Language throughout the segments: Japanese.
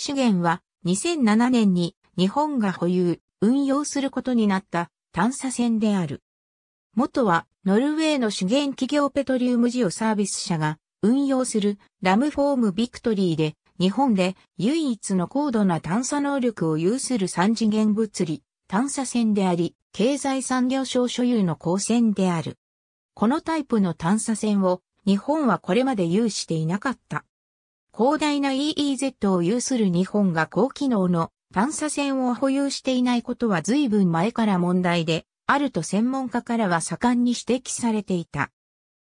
資源は2007年に日本が保有、運用することになった探査船である。元はノルウェーの資源企業ペトリウムジオサービス社が運用するラムフォームビクトリーで日本で唯一の高度な探査能力を有する三次元物理探査船であり経済産業省所有の公船である。このタイプの探査船を日本はこれまで有していなかった。広大な EEZ を有する日本が高機能の探査船を保有していないことは随分前から問題で、あると専門家からは盛んに指摘されていた。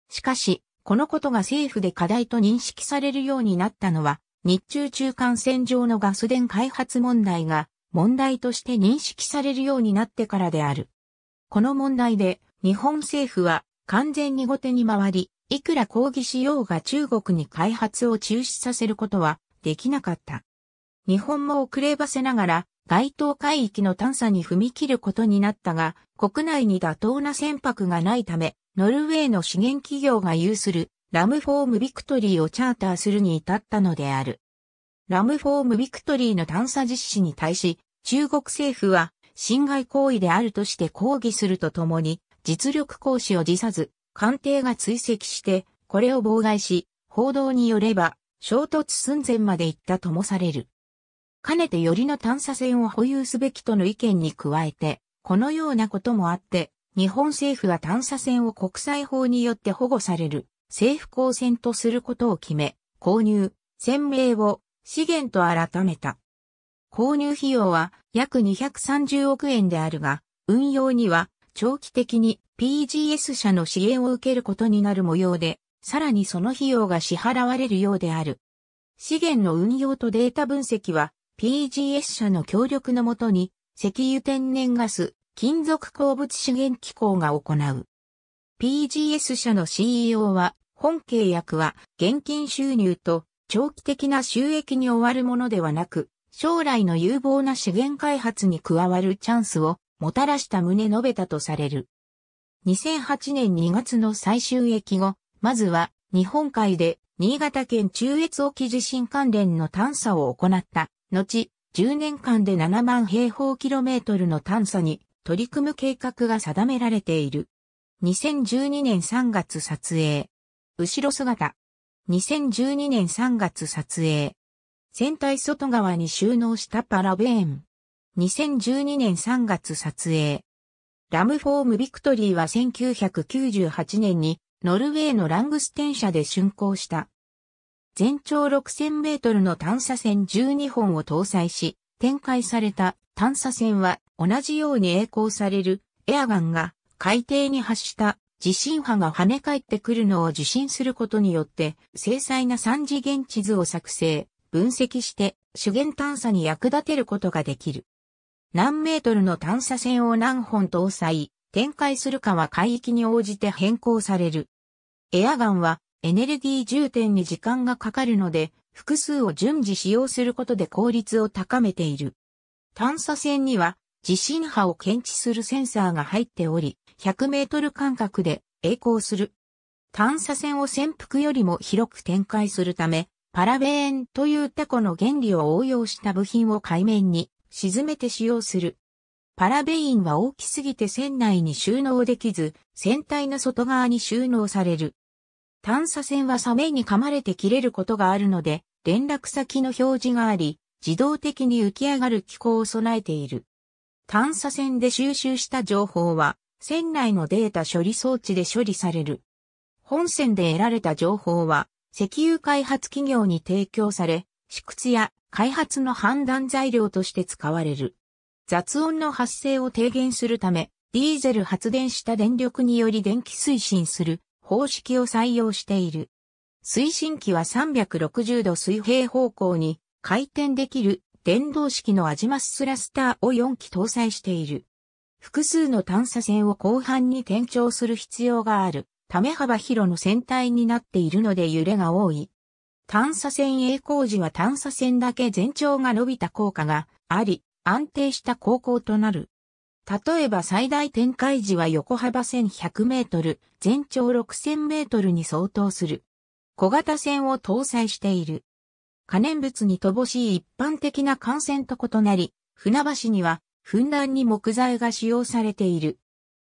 しかし、このことが政府で課題と認識されるようになったのは、日中中間線上のガス田開発問題が問題として認識されるようになってからである。この問題で日本政府は完全に後手に回り、いくら抗議しようが中国に開発を中止させることはできなかった。日本も遅ればせながら、該当海域の探査に踏み切ることになったが、国内に妥当な船舶がないため、ノルウェーの資源企業が有するラムフォームビクトリーをチャーターするに至ったのである。ラムフォームビクトリーの探査実施に対し、中国政府は侵害行為であるとして抗議するとともに、実力行使を辞さず、官邸が追跡して、これを妨害し、報道によれば、衝突寸前まで行ったともされる。かねてよりの探査船を保有すべきとの意見に加えて、このようなこともあって、日本政府は探査船を国際法によって保護される政府公船とすることを決め、購入、船名を資源と改めた。購入費用は約230億円であるが、運用には長期的に PGS 社の支援を受けることになる模様で、さらにその費用が支払われるようである。資源の運用とデータ分析は PGS 社の協力のもとに石油天然ガス、金属鉱物資源機構が行う。PGS 社の CEO は本契約は現金収入と長期的な収益に終わるものではなく、将来の有望な資源開発に加わるチャンスをもたらした旨述べたとされる。2008年2月の最終駅後、まずは日本海で新潟県中越沖地震関連の探査を行った。後、10年間で7万平方キロメートルの探査に取り組む計画が定められている。2012年3月撮影。後ろ姿。2012年3月撮影。船体外側に収納したパラベーン。2012年3月撮影。ラムフォーム・ビクトリーは1998年にノルウェーのラングステン社で竣工した。全長6000メートルの探査船12本を搭載し、展開された探査船は同じように栄光されるエアガンが海底に発した地震波が跳ね返ってくるのを受信することによって精細な三次元地図を作成、分析して主源探査に役立てることができる。何メートルの探査船を何本搭載、展開するかは海域に応じて変更される。エアガンはエネルギー充填に時間がかかるので、複数を順次使用することで効率を高めている。探査船には地震波を検知するセンサーが入っており、100メートル間隔で栄光する。探査船を潜伏よりも広く展開するため、パラベーンというタコの原理を応用した部品を海面に沈めて使用する。パラベインは大きすぎて船内に収納できず、船体の外側に収納される。探査船はサメに噛まれて切れることがあるので、連絡先の表示があり、自動的に浮き上がる機構を備えている。探査船で収集した情報は、船内のデータ処理装置で処理される。本船で得られた情報は、石油開発企業に提供され、私屈や開発の判断材料として使われる。雑音の発生を低減するため、ディーゼル発電した電力により電気推進する方式を採用している。推進機は360度水平方向に回転できる電動式のアジマススラスターを4機搭載している。複数の探査船を後半に転調する必要がある。ため幅広の船体になっているので揺れが多い。探査船栄光時は探査船だけ全長が伸びた効果があり、安定した航行となる。例えば最大展開時は横幅1100メートル、全長6000メートルに相当する。小型船を搭載している。可燃物に乏しい一般的な艦船と異なり、船橋には、ふんだんに木材が使用されている。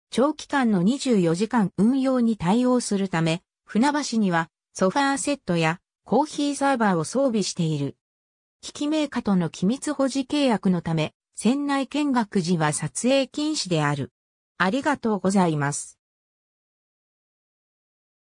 長期間の24時間運用に対応するため、船橋には、ソファーセットやコーヒーサーバーを装備している。機器メーカーとの機密保持契約のため、船内見学時は撮影禁止である。ありがとうございます。